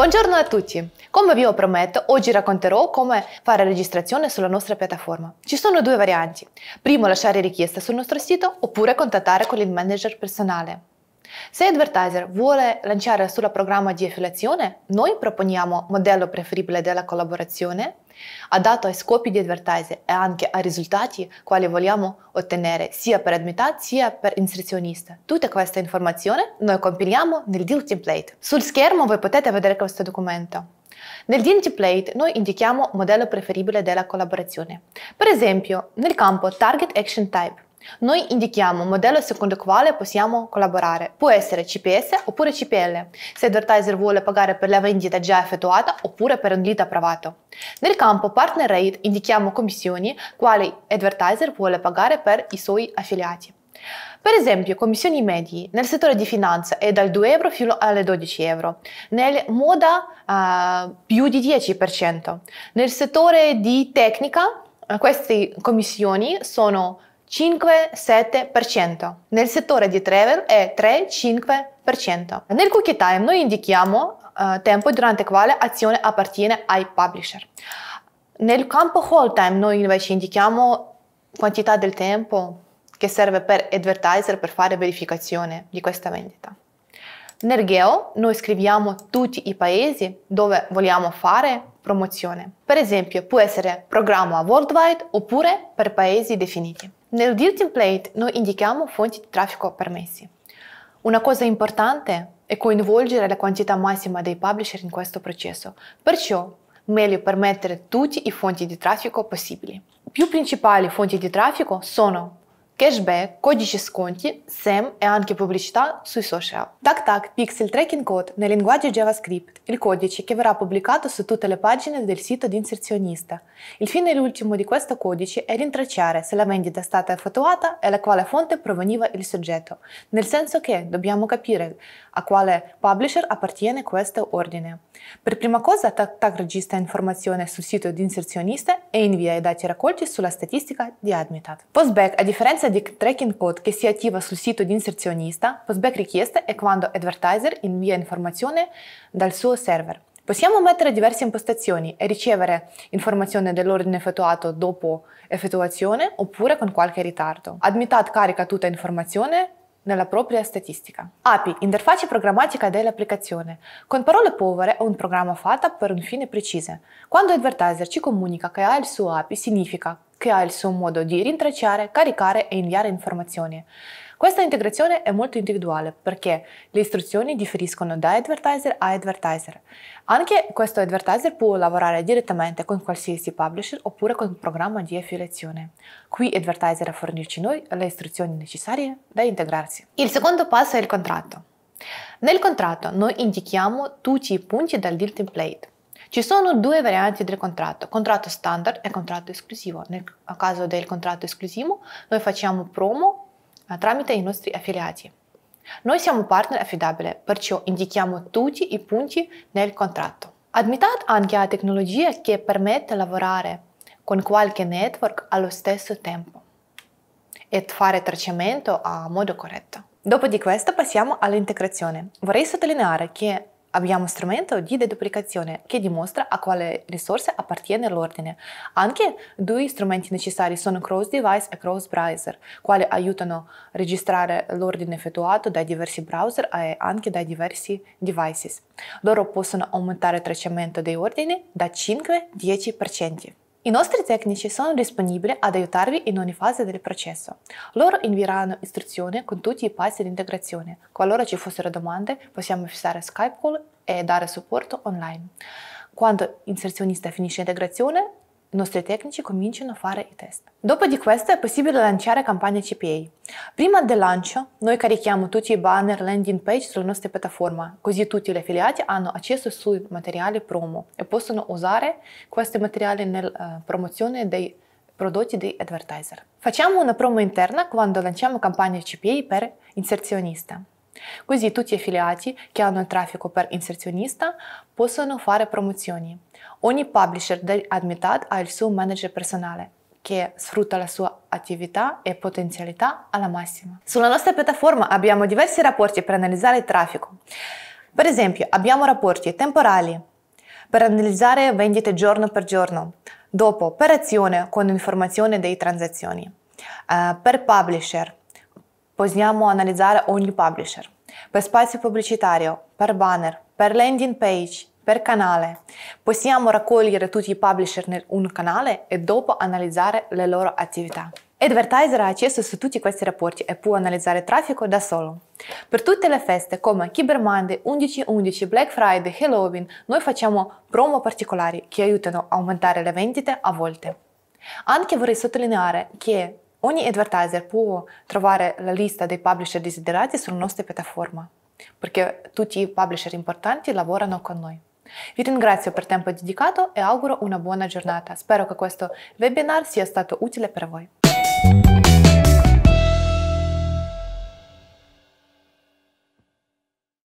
Buongiorno a tutti! Come vi ho promesso, oggi racconterò come fare registrazione sulla nostra piattaforma. Ci sono due varianti. Primo, lasciare richiesta sul nostro sito oppure contattare con il manager personale. Se l'advertiser vuole lanciare sul programma di affiliazione, noi proponiamo modello preferibile della collaborazione, ha dato ai scopi di advertise e anche ai risultati quali vogliamo ottenere sia per admità sia per inserzionista. Tutta questa informazione noi compiliamo nel deal template. Sul schermo voi potete vedere questo documento. Nel deal template noi indichiamo modello preferibile della collaborazione. Per esempio, nel campo Target Action Type noi indichiamo un modello secondo il quale possiamo collaborare. Può essere CPS oppure CPL, se l'advertiser vuole pagare per la vendita già effettuata oppure per un lead approvato. Nel campo Partner Rate indichiamo commissioni quali advertiser vuole pagare per i suoi affiliati. Per esempio, commissioni medie nel settore di finanza è dal 2 euro fino alle 12 euro, nel moda uh, più di 10%, nel settore di tecnica eh, queste commissioni sono 5-7%. Nel settore di travel è 3-5%. Nel cookie time noi indichiamo eh, tempo durante quale azione appartiene ai publisher. Nel campo hold time noi invece indichiamo quantità del tempo che serve per advertiser per fare verificazione di questa vendita. Nel geo noi scriviamo tutti i paesi dove vogliamo fare promozione. Per esempio può essere programma worldwide oppure per paesi definiti. Nel deal template noi indichiamo fonti di traffico permessi. Una cosa importante è coinvolgere la quantità massima dei publisher in questo processo, perciò meglio permettere tutti i fonti di traffico possibili. I più principali fonti di traffico sono cashback, codici sconti, SEM e anche pubblicità sui social. TacTac Pixel Tracking Code nel linguaggio JavaScript, il codice che verrà pubblicato su tutte le pagine del sito di inserzionista. Il fine e l'ultimo di questo codice è rintracciare se la vendita è stata effettuata e da quale fonte proveniva il soggetto, nel senso che dobbiamo capire a quale publisher appartiene questo ordine. Per prima cosa TacTac registra informazioni sul sito di inserzionista e invia i dati raccolti sulla statistica di Admitat. Postback, a differenza di tracking code che si attiva sul sito di inserzionista, postback richieste e quando advertiser invia informazione dal suo server. Possiamo mettere diverse impostazioni e ricevere informazione dell'ordine effettuato dopo effettuazione oppure con qualche ritardo. AdmiTat carica tutta informazione nella propria statistica. API, interfaccia programmatica dell'applicazione. Con parole povere è un programma fatto per un fine preciso. Quando l'advertiser ci comunica che ha il suo API significa che ha il suo modo di rintracciare, caricare e inviare informazioni. Questa integrazione è molto individuale perché le istruzioni differiscono da advertiser a advertiser. Anche questo advertiser può lavorare direttamente con qualsiasi publisher oppure con un programma di affiliazione. Qui advertiser a fornirci noi le istruzioni necessarie da integrarsi. Il secondo passo è il contratto. Nel contratto noi indichiamo tutti i punti del deal template. Ci sono due varianti del contratto, contratto standard e contratto esclusivo. Nel caso del contratto esclusivo noi facciamo promo eh, tramite i nostri affiliati. Noi siamo partner affidabile, perciò indichiamo tutti i punti nel contratto. Admitat anche a tecnologia che permette di lavorare con qualche network allo stesso tempo e fare tracciamento a modo corretto. Dopo di questo passiamo all'integrazione. Vorrei sottolineare che Abbiamo strumento di deduplicazione che dimostra a quale risorsa appartiene l'ordine. Anche due strumenti necessari sono cross device e cross browser, quali aiutano a registrare l'ordine effettuato dai diversi browser e anche dai diversi devices. Loro possono aumentare il tracciamento dei ordini da 5-10%. I nostri tecnici sono disponibili ad aiutarvi in ogni fase del processo. Loro invieranno istruzioni con tutti i passi di integrazione. Qualora ci fossero domande, possiamo fissare Skype call e dare supporto online. Quando l'inserzionista finisce l'integrazione, nostre tecnici cominciano a fare i test. Dopo di questo è possibile lanciare campagne CPA. Prima del lancio noi carichiamo tutti i banner landing page sulla nostra piattaforma, così tutti gli affiliati hanno accesso sui materiali promo e possono usare questi materiali nella promozione dei prodotti di advertiser. Facciamo una promo interna quando lanciamo campagne CPA per inserzionista. Così tutti affiliati che hanno il traffico per inserzionista possono fare promozioni. Ogni publisher dell'Admitad ha il suo manager personale che sfrutta la sua attività e potenzialità alla massima. Sulla nostra piattaforma abbiamo diversi rapporti per analizzare il traffico. Per esempio, abbiamo rapporti temporali per analizzare vendite giorno per giorno, dopo per azione con informazione delle transazioni, eh, per publisher possiamo analizzare ogni publisher, per spazio pubblicitario, per banner, per landing page, per canale. Possiamo raccogliere tutti i publisher in un canale e dopo analizzare le loro attività. Advertiser ha accesso su tutti questi rapporti e può analizzare il traffico da solo. Per tutte le feste come Cyber Monday, 11.11, Black Friday, Halloween, noi facciamo promo particolari che aiutano a aumentare le vendite a volte. Anche vorrei sottolineare che Ogni advertiser può trovare la lista dei publisher desiderati sulla nostra piattaforma, perché tutti i publisher importanti lavorano con noi. Vi ringrazio per il tempo dedicato e auguro una buona giornata. Spero che questo webinar sia stato utile per voi.